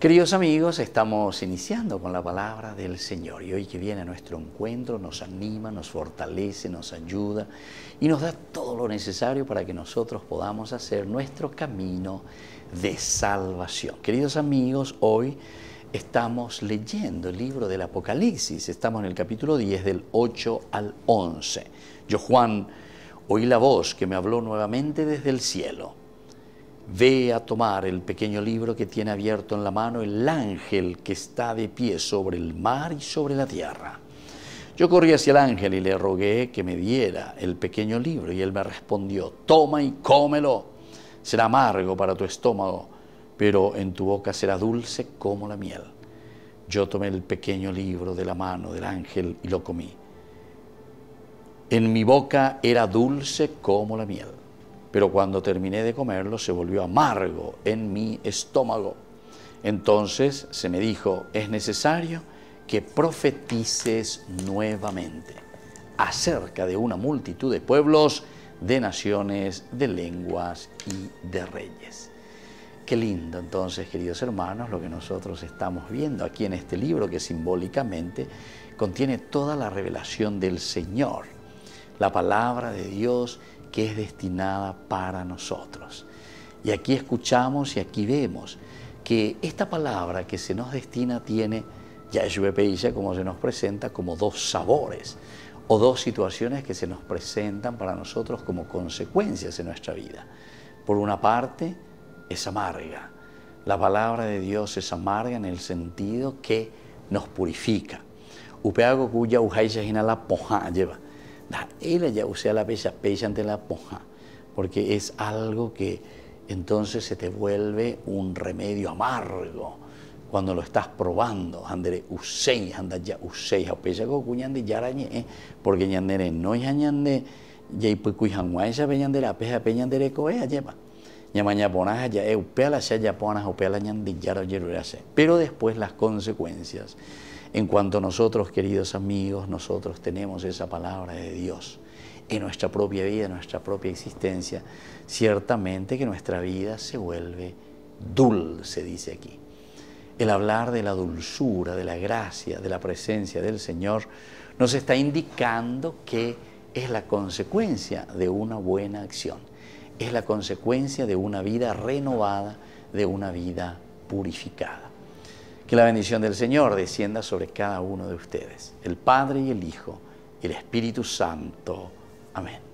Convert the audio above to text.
Queridos amigos, estamos iniciando con la palabra del Señor y hoy que viene a nuestro encuentro nos anima, nos fortalece, nos ayuda y nos da todo lo necesario para que nosotros podamos hacer nuestro camino de salvación. Queridos amigos, hoy estamos leyendo el libro del Apocalipsis, estamos en el capítulo 10 del 8 al 11. Yo Juan oí la voz que me habló nuevamente desde el cielo Ve a tomar el pequeño libro que tiene abierto en la mano el ángel que está de pie sobre el mar y sobre la tierra. Yo corrí hacia el ángel y le rogué que me diera el pequeño libro y él me respondió, toma y cómelo. Será amargo para tu estómago, pero en tu boca será dulce como la miel. Yo tomé el pequeño libro de la mano del ángel y lo comí. En mi boca era dulce como la miel pero cuando terminé de comerlo se volvió amargo en mi estómago. Entonces se me dijo, es necesario que profetices nuevamente acerca de una multitud de pueblos, de naciones, de lenguas y de reyes. Qué lindo entonces, queridos hermanos, lo que nosotros estamos viendo aquí en este libro que simbólicamente contiene toda la revelación del Señor, la palabra de Dios que es destinada para nosotros. Y aquí escuchamos y aquí vemos que esta palabra que se nos destina tiene, Yahshua como se nos presenta, como dos sabores o dos situaciones que se nos presentan para nosotros como consecuencias en nuestra vida. Por una parte, es amarga. La palabra de Dios es amarga en el sentido que nos purifica. Upeago cuya la poja lleva da ella ya usea la pecha pecha ante la poja, porque es algo que entonces se te vuelve un remedio amargo cuando lo estás probando, andere usei, anda ya usei, apeya go cuñande yarañe, eh, porque ñandere no yañande, yei pucuy hanguaisa peñandere, apeja peñandere coea lleva. mañana ponaja ya eupela eh, sea ya ponas, o pea la yaro yerurase. Pero después las consecuencias en cuanto nosotros, queridos amigos, nosotros tenemos esa palabra de Dios en nuestra propia vida, en nuestra propia existencia, ciertamente que nuestra vida se vuelve dulce, dice aquí. El hablar de la dulzura, de la gracia, de la presencia del Señor, nos está indicando que es la consecuencia de una buena acción, es la consecuencia de una vida renovada, de una vida purificada. Que la bendición del Señor descienda sobre cada uno de ustedes, el Padre y el Hijo y el Espíritu Santo. Amén.